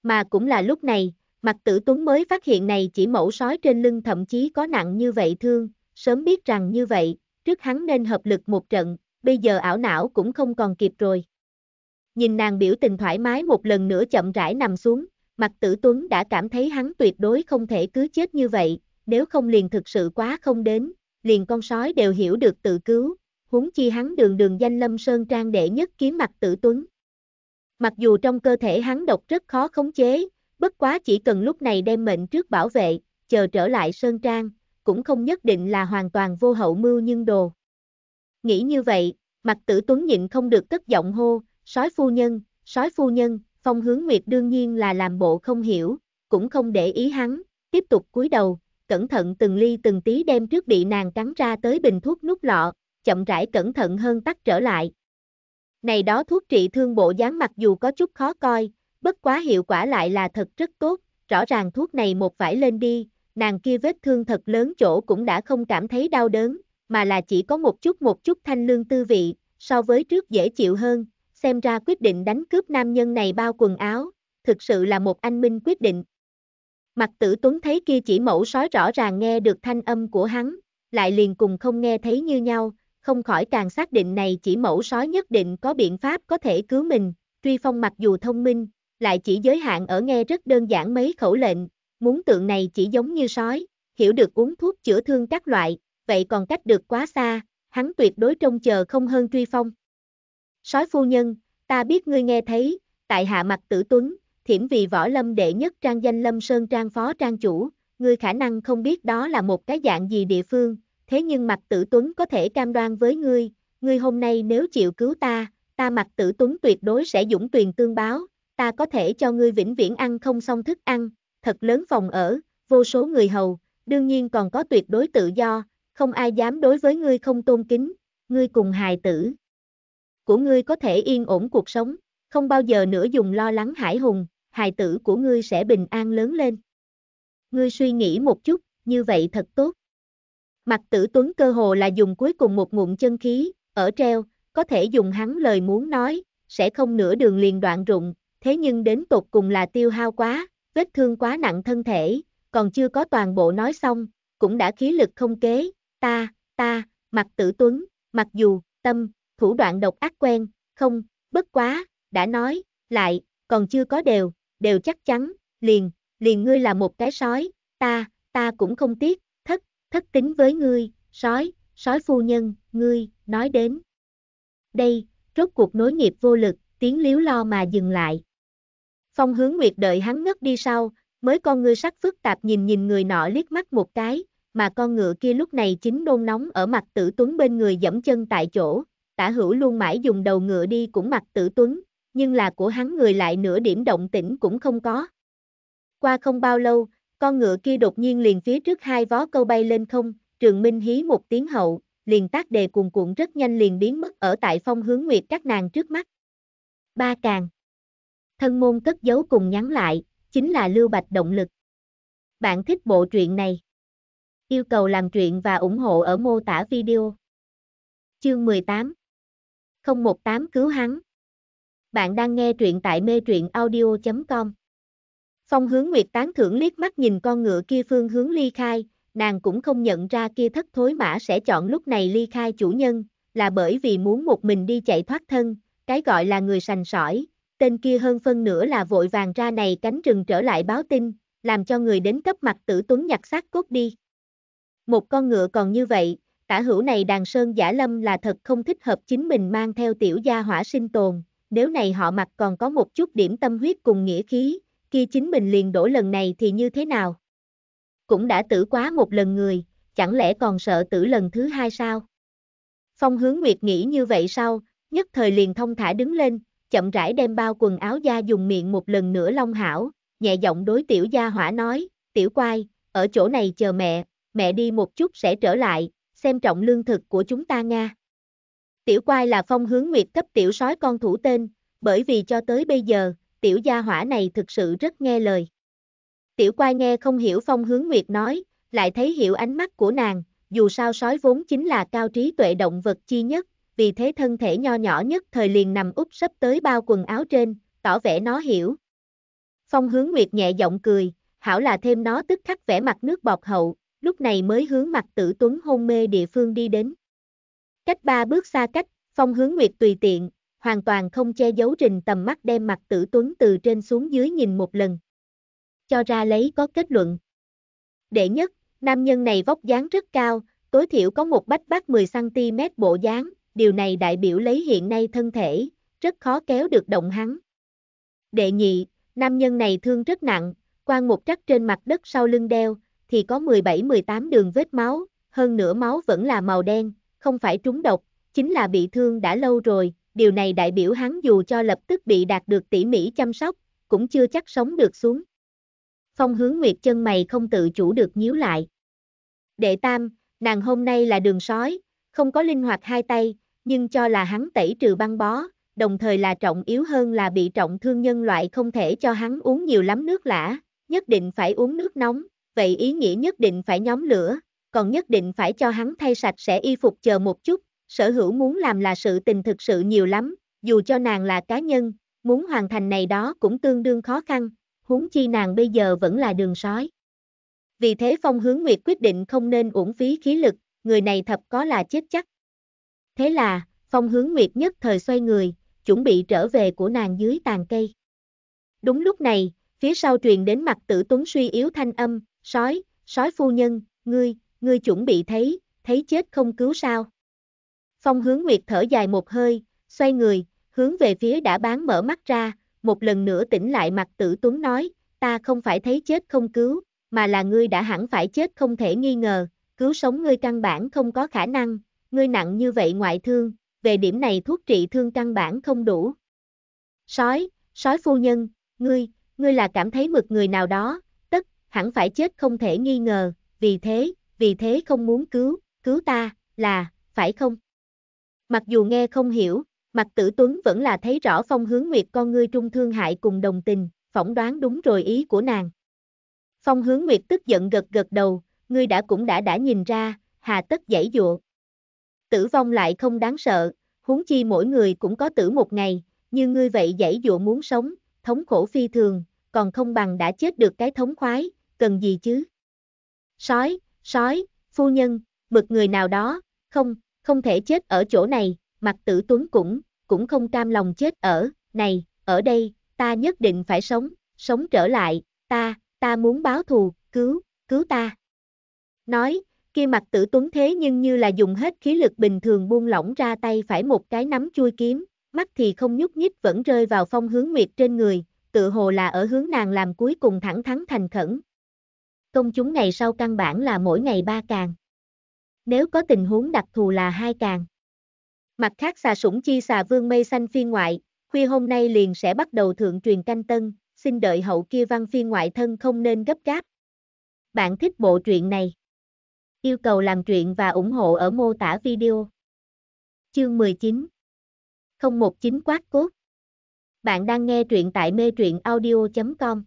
Speaker 1: Mà cũng là lúc này, Mặt tử tuấn mới phát hiện này chỉ mẫu sói trên lưng thậm chí có nặng như vậy thương, sớm biết rằng như vậy, trước hắn nên hợp lực một trận, bây giờ ảo não cũng không còn kịp rồi. Nhìn nàng biểu tình thoải mái một lần nữa chậm rãi nằm xuống, mặt tử tuấn đã cảm thấy hắn tuyệt đối không thể cứ chết như vậy, nếu không liền thực sự quá không đến, liền con sói đều hiểu được tự cứu, huống chi hắn đường đường danh lâm sơn trang đệ nhất kiếm mặt tử tuấn. Mặc dù trong cơ thể hắn độc rất khó khống chế, Bất quá chỉ cần lúc này đem mệnh trước bảo vệ, chờ trở lại Sơn Trang, cũng không nhất định là hoàn toàn vô hậu mưu nhưng đồ. Nghĩ như vậy, mặt tử tuấn nhịn không được cất giọng hô, sói phu nhân, sói phu nhân, phong hướng nguyệt đương nhiên là làm bộ không hiểu, cũng không để ý hắn, tiếp tục cúi đầu, cẩn thận từng ly từng tí đem trước bị nàng cắn ra tới bình thuốc nút lọ, chậm rãi cẩn thận hơn tắt trở lại. Này đó thuốc trị thương bộ dáng mặc dù có chút khó coi, Bất quá hiệu quả lại là thật rất tốt, rõ ràng thuốc này một vải lên đi, nàng kia vết thương thật lớn chỗ cũng đã không cảm thấy đau đớn, mà là chỉ có một chút một chút thanh lương tư vị, so với trước dễ chịu hơn, xem ra quyết định đánh cướp nam nhân này bao quần áo, thực sự là một anh minh quyết định. Mặt tử tuấn thấy kia chỉ mẫu sói rõ ràng nghe được thanh âm của hắn, lại liền cùng không nghe thấy như nhau, không khỏi càng xác định này chỉ mẫu sói nhất định có biện pháp có thể cứu mình, truy phong mặc dù thông minh, lại chỉ giới hạn ở nghe rất đơn giản mấy khẩu lệnh, muốn tượng này chỉ giống như sói, hiểu được uống thuốc chữa thương các loại, vậy còn cách được quá xa, hắn tuyệt đối trông chờ không hơn truy phong. Sói phu nhân, ta biết ngươi nghe thấy, tại hạ mặt tử tuấn, thiểm vì võ lâm đệ nhất trang danh lâm sơn trang phó trang chủ, ngươi khả năng không biết đó là một cái dạng gì địa phương, thế nhưng mặt tử tuấn có thể cam đoan với ngươi, ngươi hôm nay nếu chịu cứu ta, ta mặt tử tuấn tuyệt đối sẽ dũng tuyền tương báo, ta có thể cho ngươi vĩnh viễn ăn không xong thức ăn, thật lớn phòng ở, vô số người hầu, đương nhiên còn có tuyệt đối tự do, không ai dám đối với ngươi không tôn kính, ngươi cùng hài tử. Của ngươi có thể yên ổn cuộc sống, không bao giờ nữa dùng lo lắng hải hùng, hài tử của ngươi sẽ bình an lớn lên. Ngươi suy nghĩ một chút, như vậy thật tốt. Mặt tử tuấn cơ hồ là dùng cuối cùng một ngụm chân khí, ở treo, có thể dùng hắn lời muốn nói, sẽ không nửa đường liền đoạn rụng, thế nhưng đến tột cùng là tiêu hao quá, vết thương quá nặng thân thể, còn chưa có toàn bộ nói xong, cũng đã khí lực không kế, ta, ta, mặt tử tuấn, mặc dù, tâm, thủ đoạn độc ác quen, không, bất quá, đã nói, lại, còn chưa có đều, đều chắc chắn, liền, liền ngươi là một cái sói, ta, ta cũng không tiếc, thất, thất tính với ngươi, sói, sói phu nhân, ngươi, nói đến. Đây, rốt cuộc nối nghiệp vô lực, tiếng liếu lo mà dừng lại. Phong hướng nguyệt đợi hắn ngất đi sau, mới con ngươi sắc phức tạp nhìn nhìn người nọ liếc mắt một cái, mà con ngựa kia lúc này chính nôn nóng ở mặt tử tuấn bên người dẫm chân tại chỗ, tả hữu luôn mãi dùng đầu ngựa đi cũng mặt tử tuấn, nhưng là của hắn người lại nửa điểm động tĩnh cũng không có. Qua không bao lâu, con ngựa kia đột nhiên liền phía trước hai vó câu bay lên không, trường minh hí một tiếng hậu, liền tác đề cuồn cuộn rất nhanh liền biến mất ở tại phong hướng nguyệt các nàng trước mắt. Ba càng thân môn cất giấu cùng nhắn lại, chính là Lưu Bạch Động Lực. Bạn thích bộ truyện này? Yêu cầu làm truyện và ủng hộ ở mô tả video. Chương 18 018 cứu hắn Bạn đang nghe truyện tại mê truyện audio.com Phong hướng Nguyệt tán thưởng liếc mắt nhìn con ngựa kia phương hướng ly khai, nàng cũng không nhận ra kia thất thối mã sẽ chọn lúc này ly khai chủ nhân, là bởi vì muốn một mình đi chạy thoát thân, cái gọi là người sành sỏi, tên kia hơn phân nửa là vội vàng ra này cánh rừng trở lại báo tin, làm cho người đến cấp mặt tử tuấn nhặt xác cốt đi. Một con ngựa còn như vậy, tả hữu này đàn sơn giả lâm là thật không thích hợp chính mình mang theo tiểu gia hỏa sinh tồn, nếu này họ mặt còn có một chút điểm tâm huyết cùng nghĩa khí, kia chính mình liền đổ lần này thì như thế nào? Cũng đã tử quá một lần người, chẳng lẽ còn sợ tử lần thứ hai sao? Phong hướng Nguyệt nghĩ như vậy sau, nhất thời liền thông thả đứng lên, chậm rãi đem bao quần áo da dùng miệng một lần nữa long hảo, nhẹ giọng đối tiểu gia hỏa nói, tiểu quai, ở chỗ này chờ mẹ, mẹ đi một chút sẽ trở lại, xem trọng lương thực của chúng ta Nga. Tiểu quai là phong hướng nguyệt cấp tiểu sói con thủ tên, bởi vì cho tới bây giờ, tiểu gia hỏa này thực sự rất nghe lời. Tiểu quai nghe không hiểu phong hướng nguyệt nói, lại thấy hiểu ánh mắt của nàng, dù sao sói vốn chính là cao trí tuệ động vật chi nhất, vì thế thân thể nho nhỏ nhất thời liền nằm úp sấp tới bao quần áo trên, tỏ vẻ nó hiểu. Phong hướng nguyệt nhẹ giọng cười, hảo là thêm nó tức khắc vẻ mặt nước bọt hậu, lúc này mới hướng mặt tử tuấn hôn mê địa phương đi đến. Cách ba bước xa cách, phong hướng nguyệt tùy tiện, hoàn toàn không che giấu trình tầm mắt đem mặt tử tuấn từ trên xuống dưới nhìn một lần. Cho ra lấy có kết luận. Đệ nhất, nam nhân này vóc dáng rất cao, tối thiểu có một bách bát 10cm bộ dáng, điều này đại biểu lấy hiện nay thân thể, rất khó kéo được động hắn. Đệ nhị, nam nhân này thương rất nặng, quan một trắc trên mặt đất sau lưng đeo, thì có 17-18 đường vết máu, hơn nửa máu vẫn là màu đen, không phải trúng độc, chính là bị thương đã lâu rồi, điều này đại biểu hắn dù cho lập tức bị đạt được tỉ mỉ chăm sóc, cũng chưa chắc sống được xuống. Phong hướng nguyệt chân mày không tự chủ được nhíu lại. Đệ tam, nàng hôm nay là đường sói, không có linh hoạt hai tay, nhưng cho là hắn tẩy trừ băng bó, đồng thời là trọng yếu hơn là bị trọng thương nhân loại không thể cho hắn uống nhiều lắm nước lã, nhất định phải uống nước nóng, vậy ý nghĩa nhất định phải nhóm lửa, còn nhất định phải cho hắn thay sạch sẽ y phục chờ một chút, sở hữu muốn làm là sự tình thực sự nhiều lắm, dù cho nàng là cá nhân, muốn hoàn thành này đó cũng tương đương khó khăn, huống chi nàng bây giờ vẫn là đường sói. Vì thế Phong Hướng Nguyệt quyết định không nên uổng phí khí lực, người này thật có là chết chắc. Thế là, phong hướng nguyệt nhất thời xoay người, chuẩn bị trở về của nàng dưới tàn cây. Đúng lúc này, phía sau truyền đến mặt tử tuấn suy yếu thanh âm, sói, sói phu nhân, ngươi, ngươi chuẩn bị thấy, thấy chết không cứu sao. Phong hướng nguyệt thở dài một hơi, xoay người, hướng về phía đã bán mở mắt ra, một lần nữa tỉnh lại mặt tử tuấn nói, ta không phải thấy chết không cứu, mà là ngươi đã hẳn phải chết không thể nghi ngờ, cứu sống ngươi căn bản không có khả năng, ngươi nặng như vậy ngoại thương, về điểm này thuốc trị thương căn bản không đủ. Sói, sói phu nhân, ngươi, ngươi là cảm thấy mực người nào đó, tất, hẳn phải chết không thể nghi ngờ, vì thế, vì thế không muốn cứu, cứu ta, là, phải không? Mặc dù nghe không hiểu, mặt tử tuấn vẫn là thấy rõ phong hướng nguyệt con ngươi trung thương hại cùng đồng tình, phỏng đoán đúng rồi ý của nàng. Phong hướng nguyệt tức giận gật gật đầu, ngươi đã cũng đã đã nhìn ra, hà tất giải dụa tử vong lại không đáng sợ, huống chi mỗi người cũng có tử một ngày, như ngươi vậy dãy dụa muốn sống, thống khổ phi thường, còn không bằng đã chết được cái thống khoái, cần gì chứ? Sói, sói, phu nhân, mực người nào đó, không, không thể chết ở chỗ này, mặt tử tuấn cũng, cũng không cam lòng chết ở, này, ở đây, ta nhất định phải sống, sống trở lại, ta, ta muốn báo thù, cứu, cứu ta. Nói, kia mặt tử tuấn thế nhưng như là dùng hết khí lực bình thường buông lỏng ra tay phải một cái nắm chui kiếm, mắt thì không nhúc nhích vẫn rơi vào phong hướng nguyệt trên người, tự hồ là ở hướng nàng làm cuối cùng thẳng thắn thành khẩn. Công chúng ngày sau căn bản là mỗi ngày ba càng. Nếu có tình huống đặc thù là hai càng. Mặt khác xà sủng chi xà vương mây xanh phi ngoại, khuya hôm nay liền sẽ bắt đầu thượng truyền canh tân, xin đợi hậu kia văn phi ngoại thân không nên gấp gáp. Bạn thích bộ truyện này? Yêu cầu làm truyện và ủng hộ ở mô tả video. Chương 19 019 Quát Cốt Bạn đang nghe truyện tại mê truyện audio.com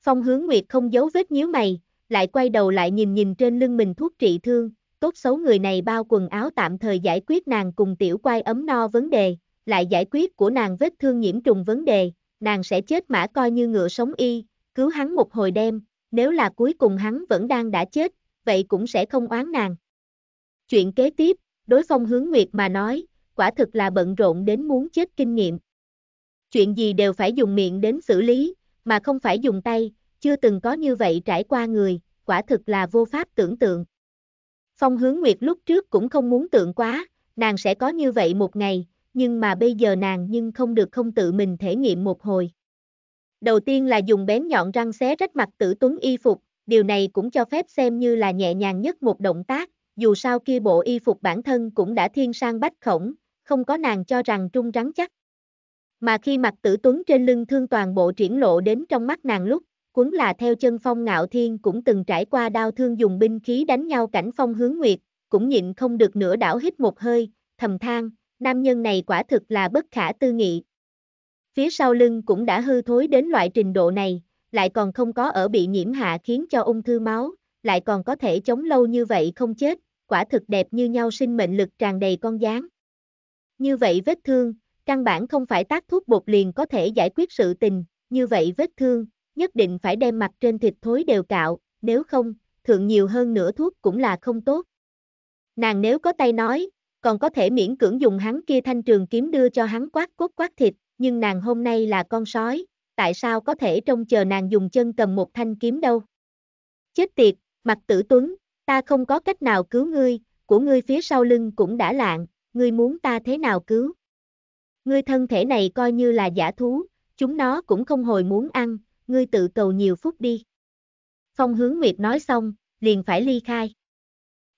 Speaker 1: Phong hướng Nguyệt không giấu vết nhíu mày, lại quay đầu lại nhìn nhìn trên lưng mình thuốc trị thương, tốt xấu người này bao quần áo tạm thời giải quyết nàng cùng tiểu quai ấm no vấn đề, lại giải quyết của nàng vết thương nhiễm trùng vấn đề, nàng sẽ chết mã coi như ngựa sống y, cứu hắn một hồi đêm, nếu là cuối cùng hắn vẫn đang đã chết, vậy cũng sẽ không oán nàng. Chuyện kế tiếp, đối phong hướng nguyệt mà nói, quả thực là bận rộn đến muốn chết kinh nghiệm. Chuyện gì đều phải dùng miệng đến xử lý, mà không phải dùng tay, chưa từng có như vậy trải qua người, quả thực là vô pháp tưởng tượng. Phong hướng nguyệt lúc trước cũng không muốn tượng quá, nàng sẽ có như vậy một ngày, nhưng mà bây giờ nàng nhưng không được không tự mình thể nghiệm một hồi. Đầu tiên là dùng bén nhọn răng xé rách mặt tử tuấn y phục, điều này cũng cho phép xem như là nhẹ nhàng nhất một động tác, dù sao kia bộ y phục bản thân cũng đã thiên sang bách khổng, không có nàng cho rằng trung rắn chắc. Mà khi mặt tử tuấn trên lưng thương toàn bộ triển lộ đến trong mắt nàng lúc, cuốn là theo chân phong ngạo thiên cũng từng trải qua đau thương dùng binh khí đánh nhau cảnh phong hướng nguyệt, cũng nhịn không được nửa đảo hít một hơi, thầm than, nam nhân này quả thực là bất khả tư nghị. Phía sau lưng cũng đã hư thối đến loại trình độ này, lại còn không có ở bị nhiễm hạ khiến cho ung thư máu, lại còn có thể chống lâu như vậy không chết, quả thực đẹp như nhau sinh mệnh lực tràn đầy con dáng. Như vậy vết thương, căn bản không phải tác thuốc bột liền có thể giải quyết sự tình, như vậy vết thương, nhất định phải đem mặt trên thịt thối đều cạo, nếu không, thượng nhiều hơn nửa thuốc cũng là không tốt. Nàng nếu có tay nói, còn có thể miễn cưỡng dùng hắn kia thanh trường kiếm đưa cho hắn quát cốt quát thịt, nhưng nàng hôm nay là con sói, tại sao có thể trông chờ nàng dùng chân cầm một thanh kiếm đâu. Chết tiệt, mặt tử tuấn, ta không có cách nào cứu ngươi, của ngươi phía sau lưng cũng đã lạng, ngươi muốn ta thế nào cứu. Ngươi thân thể này coi như là giả thú, chúng nó cũng không hồi muốn ăn, ngươi tự cầu nhiều phút đi. Phong hướng nguyệt nói xong, liền phải ly khai.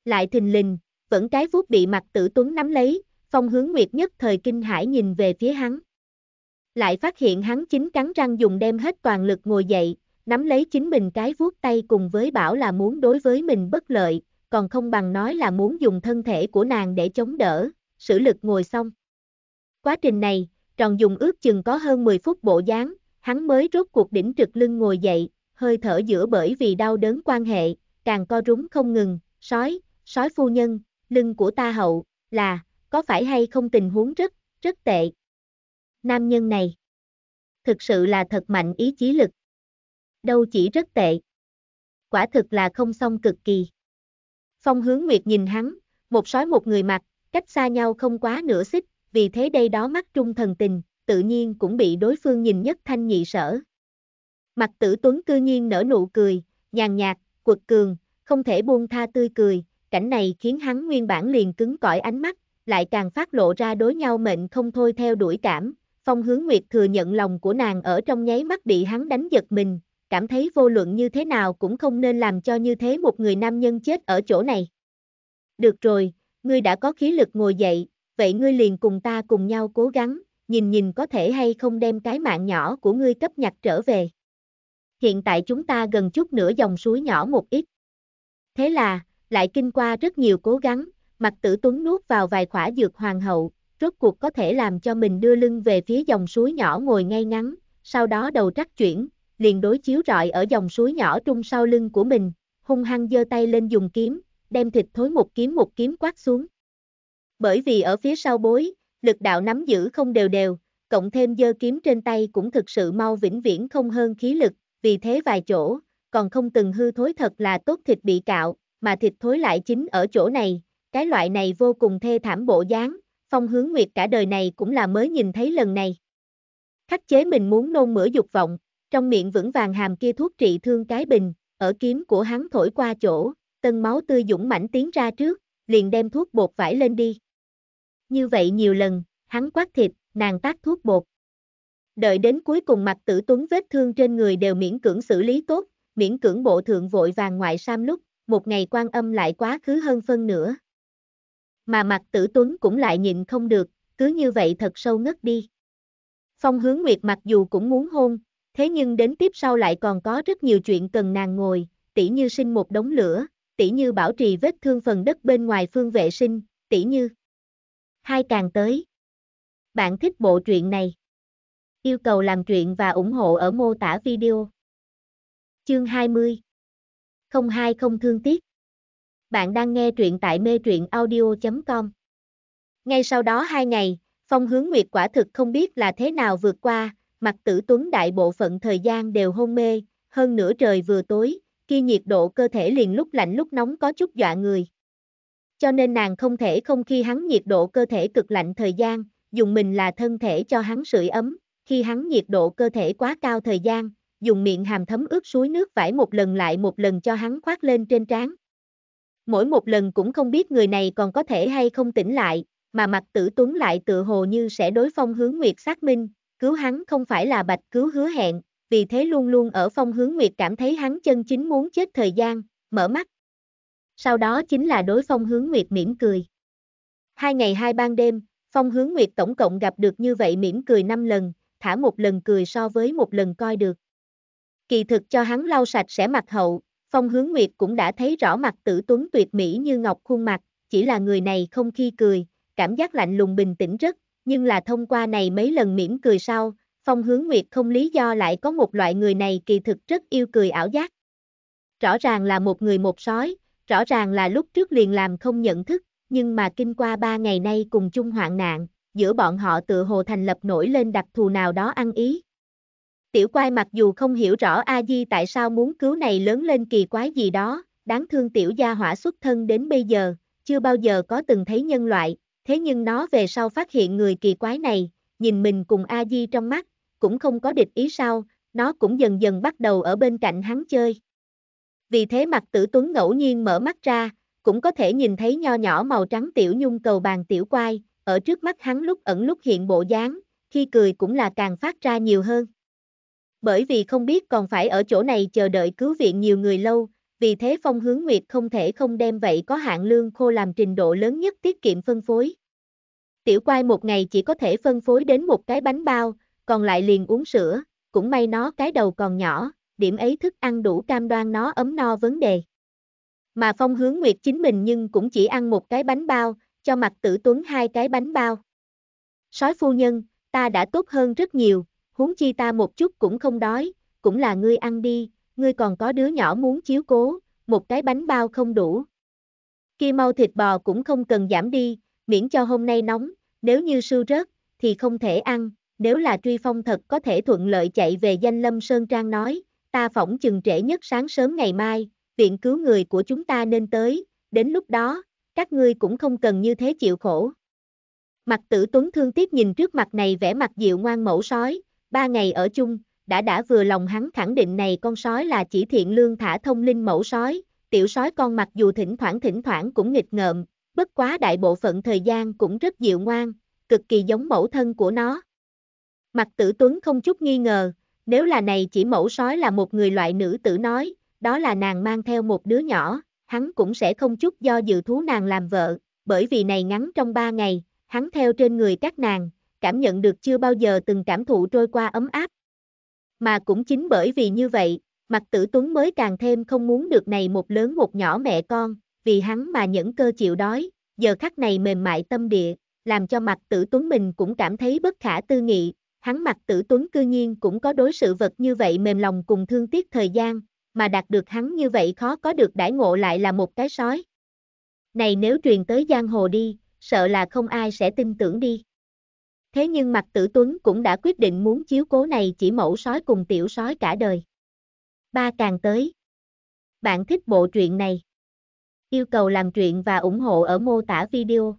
Speaker 1: Lại thình lình, vẫn cái phút bị mặt tử tuấn nắm lấy, phong hướng nguyệt nhất thời kinh hãi nhìn về phía hắn lại phát hiện hắn chính cắn răng dùng đem hết toàn lực ngồi dậy, nắm lấy chính mình cái vuốt tay cùng với bảo là muốn đối với mình bất lợi, còn không bằng nói là muốn dùng thân thể của nàng để chống đỡ, sử lực ngồi xong. Quá trình này, tròn dùng ước chừng có hơn 10 phút bộ dáng, hắn mới rốt cuộc đỉnh trực lưng ngồi dậy, hơi thở giữa bởi vì đau đớn quan hệ, càng co rúng không ngừng, sói, sói phu nhân, lưng của ta hậu, là, có phải hay không tình huống rất, rất tệ. Nam nhân này. Thực sự là thật mạnh ý chí lực. Đâu chỉ rất tệ. Quả thực là không xong cực kỳ. Phong hướng Nguyệt nhìn hắn, một sói một người mặt, cách xa nhau không quá nửa xích, vì thế đây đó mắt trung thần tình, tự nhiên cũng bị đối phương nhìn nhất thanh nhị sở. Mặt tử tuấn cư nhiên nở nụ cười, nhàn nhạt, quật cường, không thể buông tha tươi cười, cảnh này khiến hắn nguyên bản liền cứng cỏi ánh mắt, lại càng phát lộ ra đối nhau mệnh không thôi theo đuổi cảm, Phong hướng nguyệt thừa nhận lòng của nàng ở trong nháy mắt bị hắn đánh giật mình, cảm thấy vô luận như thế nào cũng không nên làm cho như thế một người nam nhân chết ở chỗ này. Được rồi, ngươi đã có khí lực ngồi dậy, vậy ngươi liền cùng ta cùng nhau cố gắng, nhìn nhìn có thể hay không đem cái mạng nhỏ của ngươi cấp nhặt trở về. Hiện tại chúng ta gần chút nữa dòng suối nhỏ một ít. Thế là, lại kinh qua rất nhiều cố gắng, mặt tử tuấn nuốt vào vài khỏa dược hoàng hậu, rốt cuộc có thể làm cho mình đưa lưng về phía dòng suối nhỏ ngồi ngay ngắn, sau đó đầu trắc chuyển, liền đối chiếu rọi ở dòng suối nhỏ trung sau lưng của mình, hung hăng giơ tay lên dùng kiếm, đem thịt thối một kiếm một kiếm quát xuống. Bởi vì ở phía sau bối, lực đạo nắm giữ không đều đều, cộng thêm giơ kiếm trên tay cũng thực sự mau vĩnh viễn không hơn khí lực, vì thế vài chỗ, còn không từng hư thối thật là tốt thịt bị cạo, mà thịt thối lại chính ở chỗ này, cái loại này vô cùng thê thảm bộ dáng, phong hướng nguyệt cả đời này cũng là mới nhìn thấy lần này. Khắc chế mình muốn nôn mửa dục vọng, trong miệng vững vàng hàm kia thuốc trị thương cái bình, ở kiếm của hắn thổi qua chỗ, tân máu tươi dũng mảnh tiến ra trước, liền đem thuốc bột vải lên đi. Như vậy nhiều lần, hắn quát thịt, nàng tác thuốc bột. Đợi đến cuối cùng mặt tử tuấn vết thương trên người đều miễn cưỡng xử lý tốt, miễn cưỡng bộ thượng vội vàng ngoại sam lúc, một ngày quan âm lại quá khứ hơn phân nữa mà mặt tử tuấn cũng lại nhìn không được, cứ như vậy thật sâu ngất đi. Phong hướng nguyệt mặc dù cũng muốn hôn, thế nhưng đến tiếp sau lại còn có rất nhiều chuyện cần nàng ngồi, tỉ như sinh một đống lửa, tỉ như bảo trì vết thương phần đất bên ngoài phương vệ sinh, tỉ như. Hai càng tới. Bạn thích bộ truyện này. Yêu cầu làm truyện và ủng hộ ở mô tả video. Chương 20 020 thương Tiết. Bạn đang nghe truyện tại mê truyện audio.com. Ngay sau đó hai ngày, Phong Hướng Nguyệt quả thực không biết là thế nào vượt qua, mặt tử tuấn đại bộ phận thời gian đều hôn mê, hơn nửa trời vừa tối, khi nhiệt độ cơ thể liền lúc lạnh lúc nóng có chút dọa người. Cho nên nàng không thể không khi hắn nhiệt độ cơ thể cực lạnh thời gian, dùng mình là thân thể cho hắn sưởi ấm, khi hắn nhiệt độ cơ thể quá cao thời gian, dùng miệng hàm thấm ướt suối nước vải một lần lại một lần cho hắn khoác lên trên trán, mỗi một lần cũng không biết người này còn có thể hay không tỉnh lại, mà mặt tử tuấn lại tự hồ như sẽ đối phong hướng nguyệt xác minh, cứu hắn không phải là bạch cứu hứa hẹn, vì thế luôn luôn ở phong hướng nguyệt cảm thấy hắn chân chính muốn chết thời gian, mở mắt. Sau đó chính là đối phong hướng nguyệt mỉm cười. Hai ngày hai ban đêm, phong hướng nguyệt tổng cộng gặp được như vậy mỉm cười năm lần, thả một lần cười so với một lần coi được. Kỳ thực cho hắn lau sạch sẽ mặt hậu, Phong hướng nguyệt cũng đã thấy rõ mặt tử tuấn tuyệt mỹ như ngọc khuôn mặt, chỉ là người này không khi cười, cảm giác lạnh lùng bình tĩnh rất, nhưng là thông qua này mấy lần mỉm cười sau, phong hướng nguyệt không lý do lại có một loại người này kỳ thực rất yêu cười ảo giác. Rõ ràng là một người một sói, rõ ràng là lúc trước liền làm không nhận thức, nhưng mà kinh qua ba ngày nay cùng chung hoạn nạn, giữa bọn họ tự hồ thành lập nổi lên đặc thù nào đó ăn ý. Tiểu quai mặc dù không hiểu rõ A-di tại sao muốn cứu này lớn lên kỳ quái gì đó, đáng thương tiểu gia hỏa xuất thân đến bây giờ, chưa bao giờ có từng thấy nhân loại, thế nhưng nó về sau phát hiện người kỳ quái này, nhìn mình cùng A-di trong mắt, cũng không có địch ý sao, nó cũng dần dần bắt đầu ở bên cạnh hắn chơi. Vì thế mặt tử tuấn ngẫu nhiên mở mắt ra, cũng có thể nhìn thấy nho nhỏ màu trắng tiểu nhung cầu bàn tiểu quai, ở trước mắt hắn lúc ẩn lúc hiện bộ dáng, khi cười cũng là càng phát ra nhiều hơn. Bởi vì không biết còn phải ở chỗ này chờ đợi cứu viện nhiều người lâu, vì thế Phong Hướng Nguyệt không thể không đem vậy có hạn lương khô làm trình độ lớn nhất tiết kiệm phân phối. Tiểu quai một ngày chỉ có thể phân phối đến một cái bánh bao, còn lại liền uống sữa, cũng may nó cái đầu còn nhỏ, điểm ấy thức ăn đủ cam đoan nó ấm no vấn đề. Mà Phong Hướng Nguyệt chính mình nhưng cũng chỉ ăn một cái bánh bao, cho mặt tử tuấn hai cái bánh bao. Sói phu nhân, ta đã tốt hơn rất nhiều, huống chi ta một chút cũng không đói, cũng là ngươi ăn đi, ngươi còn có đứa nhỏ muốn chiếu cố, một cái bánh bao không đủ. Kia mau thịt bò cũng không cần giảm đi, miễn cho hôm nay nóng, nếu như sưu rớt, thì không thể ăn, nếu là truy phong thật có thể thuận lợi chạy về danh lâm Sơn Trang nói, ta phỏng chừng trễ nhất sáng sớm ngày mai, viện cứu người của chúng ta nên tới, đến lúc đó, các ngươi cũng không cần như thế chịu khổ. Mặt tử tuấn thương tiếp nhìn trước mặt này vẻ mặt dịu ngoan mẫu sói, ba ngày ở chung, đã đã vừa lòng hắn khẳng định này con sói là chỉ thiện lương thả thông linh mẫu sói, tiểu sói con mặc dù thỉnh thoảng thỉnh thoảng cũng nghịch ngợm, bất quá đại bộ phận thời gian cũng rất dịu ngoan, cực kỳ giống mẫu thân của nó. Mặt tử tuấn không chút nghi ngờ, nếu là này chỉ mẫu sói là một người loại nữ tử nói, đó là nàng mang theo một đứa nhỏ, hắn cũng sẽ không chút do dự thú nàng làm vợ, bởi vì này ngắn trong ba ngày, hắn theo trên người các nàng, cảm nhận được chưa bao giờ từng cảm thụ trôi qua ấm áp. Mà cũng chính bởi vì như vậy, mặt Tử Tuấn mới càng thêm không muốn được này một lớn một nhỏ mẹ con, vì hắn mà nhẫn cơ chịu đói, giờ khắc này mềm mại tâm địa, làm cho mặt Tử Tuấn mình cũng cảm thấy bất khả tư nghị, hắn mặt Tử Tuấn cư nhiên cũng có đối sự vật như vậy mềm lòng cùng thương tiếc thời gian, mà đạt được hắn như vậy khó có được đãi ngộ lại là một cái sói. Này nếu truyền tới giang hồ đi, sợ là không ai sẽ tin tưởng đi. Thế nhưng mặt tử tuấn cũng đã quyết định muốn chiếu cố này chỉ mẫu sói cùng tiểu sói cả đời. Ba càng tới. Bạn thích bộ truyện này? Yêu cầu làm truyện và ủng hộ ở mô tả video.